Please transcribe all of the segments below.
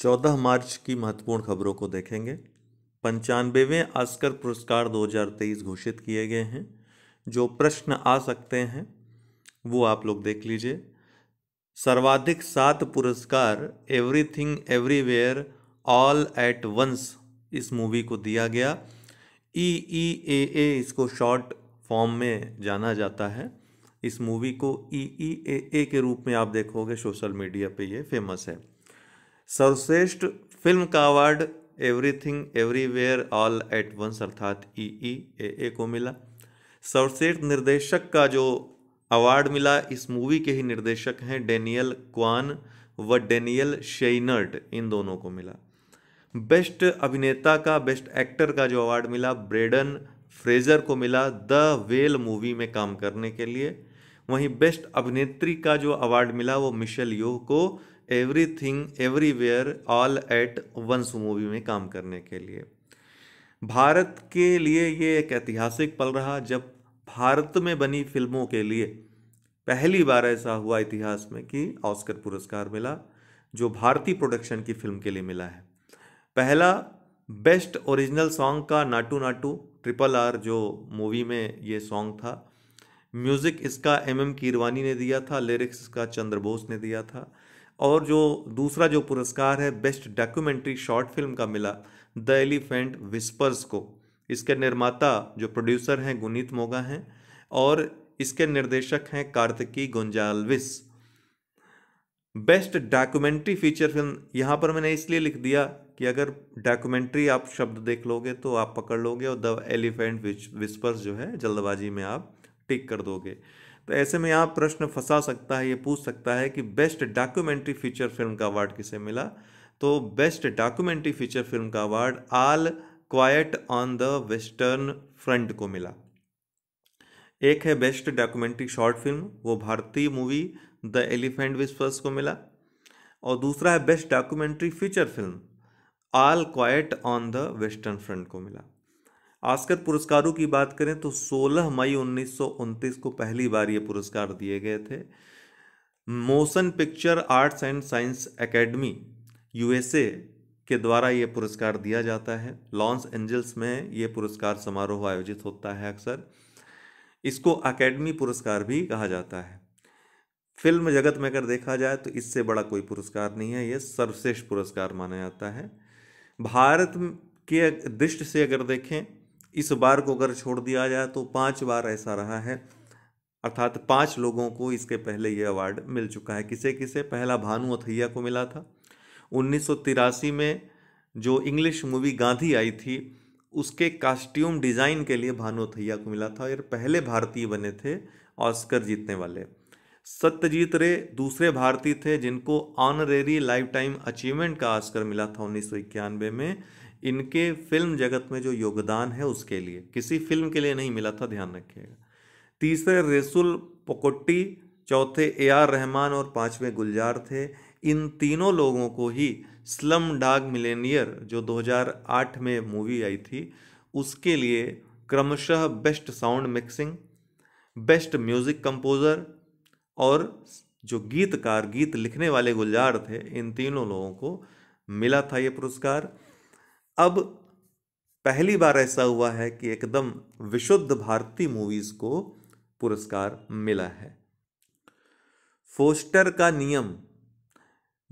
14 मार्च की महत्वपूर्ण खबरों को देखेंगे पंचानवेवें आस्कर पुरस्कार 2023 घोषित किए गए हैं जो प्रश्न आ सकते हैं वो आप लोग देख लीजिए सर्वाधिक सात पुरस्कार everything everywhere all at once इस मूवी को दिया गया ई ई ए ए इसको शॉर्ट फॉर्म में जाना जाता है इस मूवी को ई ई ए ए के रूप में आप देखोगे सोशल मीडिया पे ये फेमस है सर्वश्रेष्ठ फिल्म का award everything everywhere all at once अर्थात ई ई ए ए को मिला सर्वश्रेष्ठ निर्देशक का जो अवार्ड मिला इस मूवी के ही निर्देशक हैं डेनियल क्वान व डेनियल शेइनर्ट इन दोनों को मिला बेस्ट अभिनेता का बेस्ट एक्टर का जो अवार्ड मिला ब्रेडन फ्रेजर को मिला द वेल मूवी में काम करने के लिए वहीं बेस्ट अभिनेत्री का जो अवार्ड मिला वो मिशेल योह को everything everywhere all at once movie में काम करने के लिए भारत के लिए ये एक ऐतिहासिक पल रहा जब भारत में बनी फिल्मों के लिए पहली बार ऐसा हुआ इतिहास में कि ऑस्कर पुरस्कार मिला जो भारतीय प्रोडक्शन की फिल्म के लिए मिला है पहला बेस्ट ओरिजिनल सॉन्ग का नाटू नाटू ट्रिपल आर जो मूवी में ये सॉन्ग था म्यूज़िक इसका एम एम कीरवानी ने दिया था लिरिक्स इसका चंद्र बोस ने दिया था और जो दूसरा जो पुरस्कार है बेस्ट डॉक्यूमेंट्री शॉर्ट फिल्म का मिला द एलिफेंट विस्पर्स को इसके निर्माता जो प्रोड्यूसर हैं गुनीत मोगा हैं और इसके निर्देशक हैं Kartiki Gonsalves best documentary feature film यहाँ पर मैंने इसलिए लिख दिया कि अगर डॉक्यूमेंट्री आप शब्द देख लोगे तो आप पकड़ लोगे और द एलिफेंट विस्पर्स जो है जल्दबाजी में आप टिक कर दोगे तो ऐसे में यहाँ प्रश्न फंसा सकता है ये पूछ सकता है कि बेस्ट डॉक्यूमेंट्री फीचर फिल्म का अवार्ड किसे मिला तो बेस्ट डॉक्यूमेंट्री फीचर फिल्म का award all quiet on the western front को मिला एक है बेस्ट डॉक्यूमेंट्री शॉर्ट फिल्म वो भारतीय मूवी द एलिफेंट विस्पर्स को मिला और दूसरा है best documentary feature film all quiet on the western front को मिला आस्कर पुरस्कारों की बात करें तो 16 मई उन्नीस को पहली बार ये पुरस्कार दिए गए थे motion picture arts and science academy USA के द्वारा ये पुरस्कार दिया जाता है लॉन्स एंजल्स में ये पुरस्कार समारोह आयोजित होता है अक्सर इसको अकेडमी पुरस्कार भी कहा जाता है फिल्म जगत में अगर देखा जाए तो इससे बड़ा कोई पुरस्कार नहीं है ये सर्वश्रेष्ठ पुरस्कार माना जाता है भारत के दृष्टि से अगर देखें इस बार को अगर छोड़ दिया जाए तो पाँच बार ऐसा रहा है अर्थात पाँच लोगों को इसके पहले ये अवार्ड मिल चुका है किसे किसे पहला भानु अथैया को मिला था उन्नीस में जो इंग्लिश मूवी गांधी आई थी उसके कास्ट्यूम डिज़ाइन के लिए भानु अथैया को मिला था और पहले भारतीय बने थे ऑस्कर जीतने वाले सत्यजीत रे दूसरे भारतीय थे जिनको ऑनरेरी लाइफ टाइम अचीवमेंट का ऑस्कर मिला था उन्नीस में इनके फिल्म जगत में जो योगदान है उसके लिए किसी फिल्म के लिए नहीं मिला था ध्यान रखिएगा तीसरे रेसुल पकोट्टी चौथे ए आर रहमान और पांचवें गुलजार थे इन तीनों लोगों को ही स्लम डाग मिलेनियर जो 2008 में मूवी आई थी उसके लिए क्रमशः best sound mixing best music composer और जो गीतकार गीत लिखने वाले गुलजार थे इन तीनों लोगों को मिला था ये पुरस्कार अब पहली बार ऐसा हुआ है कि एकदम विशुद्ध भारतीय मूवीज़ को पुरस्कार मिला है फोस्टर का नियम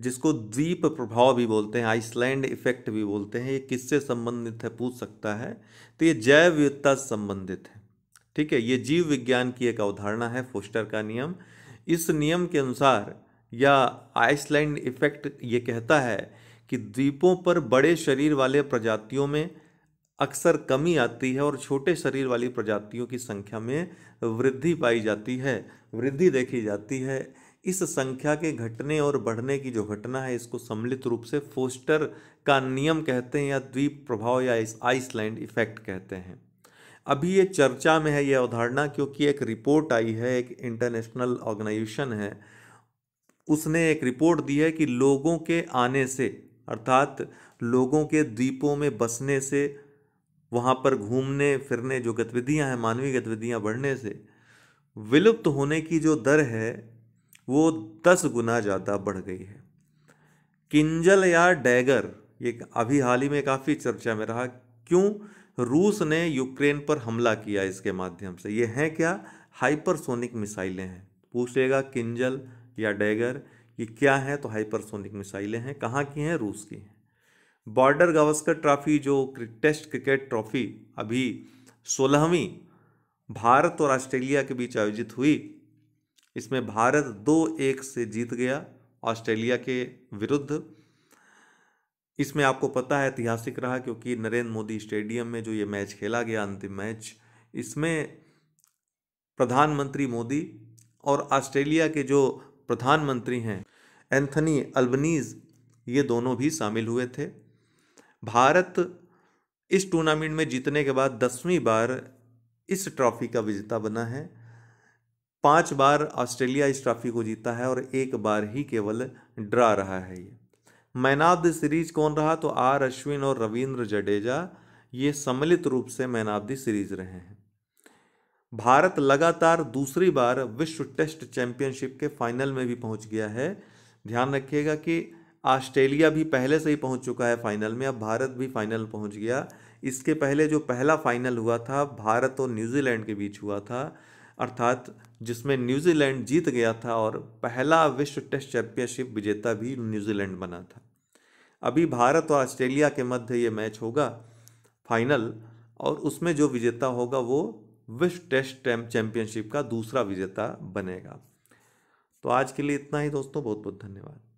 जिसको द्वीप प्रभाव भी बोलते हैं आइसलैंड इफेक्ट भी बोलते हैं ये किससे संबंधित है पूछ सकता है तो ये जैव विविधता से संबंधित है ठीक है ये जीव विज्ञान की एक अवधारणा है फोस्टर का नियम इस नियम के अनुसार या आइसलैंड इफेक्ट ये कहता है कि द्वीपों पर बड़े शरीर वाले प्रजातियों में अक्सर कमी आती है और छोटे शरीर वाली प्रजातियों की संख्या में वृद्धि पाई जाती है वृद्धि देखी जाती है इस संख्या के घटने और बढ़ने की जो घटना है इसको सम्मिलित रूप से फोस्टर का नियम कहते हैं या द्वीप प्रभाव या इस आइसलैंड इफेक्ट कहते हैं अभी ये चर्चा में है ये अवधारणा क्योंकि एक रिपोर्ट आई है एक इंटरनेशनल ऑर्गेनाइजेशन है उसने एक रिपोर्ट दी है कि लोगों के आने से अर्थात लोगों के द्वीपों में बसने से वहाँ पर घूमने फिरने जो गतिविधियाँ हैं मानवीय गतिविधियाँ बढ़ने से विलुप्त होने की जो दर है वो दस गुना ज़्यादा बढ़ गई है किंजल या डैगर ये अभी हाल ही में काफ़ी चर्चा में रहा क्यों रूस ने यूक्रेन पर हमला किया इसके माध्यम से ये हैं क्या हाइपरसोनिक मिसाइलें हैं पूछेगा किंजल या डैगर ये क्या है तो हाइपरसोनिक मिसाइलें हैं कहाँ की हैं रूस की हैं बॉर्डर गावस्कर ट्रॉफी जो टेस्ट क्रिकेट ट्रॉफी अभी सोलहवीं भारत और ऑस्ट्रेलिया के बीच आयोजित हुई इसमें भारत दो एक से जीत गया ऑस्ट्रेलिया के विरुद्ध इसमें आपको पता है ऐतिहासिक रहा क्योंकि नरेंद्र मोदी स्टेडियम में जो ये मैच खेला गया अंतिम मैच इसमें प्रधानमंत्री मोदी और ऑस्ट्रेलिया के जो प्रधानमंत्री हैं एंथनी अल्बनीज ये दोनों भी शामिल हुए थे भारत इस टूर्नामेंट में जीतने के बाद दसवीं बार इस ट्रॉफी का विजेता बना है पांच बार ऑस्ट्रेलिया इस ट्रॉफी को जीता है और एक बार ही केवल ड्रा रहा है ये मैन ऑफ द सीरीज कौन रहा तो आर अश्विन और रविंद्र जडेजा ये सम्मिलित रूप से मैन ऑफ द सीरीज रहे हैं भारत लगातार दूसरी बार विश्व टेस्ट चैंपियनशिप के फाइनल में भी पहुंच गया है ध्यान रखिएगा कि ऑस्ट्रेलिया भी पहले से ही पहुंच चुका है फाइनल में अब भारत भी फाइनल पहुंच गया इसके पहले जो पहला फाइनल हुआ था भारत और न्यूजीलैंड के बीच हुआ था अर्थात जिसमें न्यूजीलैंड जीत गया था और पहला विश्व टेस्ट चैंपियनशिप विजेता भी न्यूजीलैंड बना था अभी भारत और ऑस्ट्रेलिया के मध्य ये मैच होगा फाइनल और उसमें जो विजेता होगा वो विश्व टेस्ट चैंपियनशिप का दूसरा विजेता बनेगा तो आज के लिए इतना ही दोस्तों बहुत बहुत धन्यवाद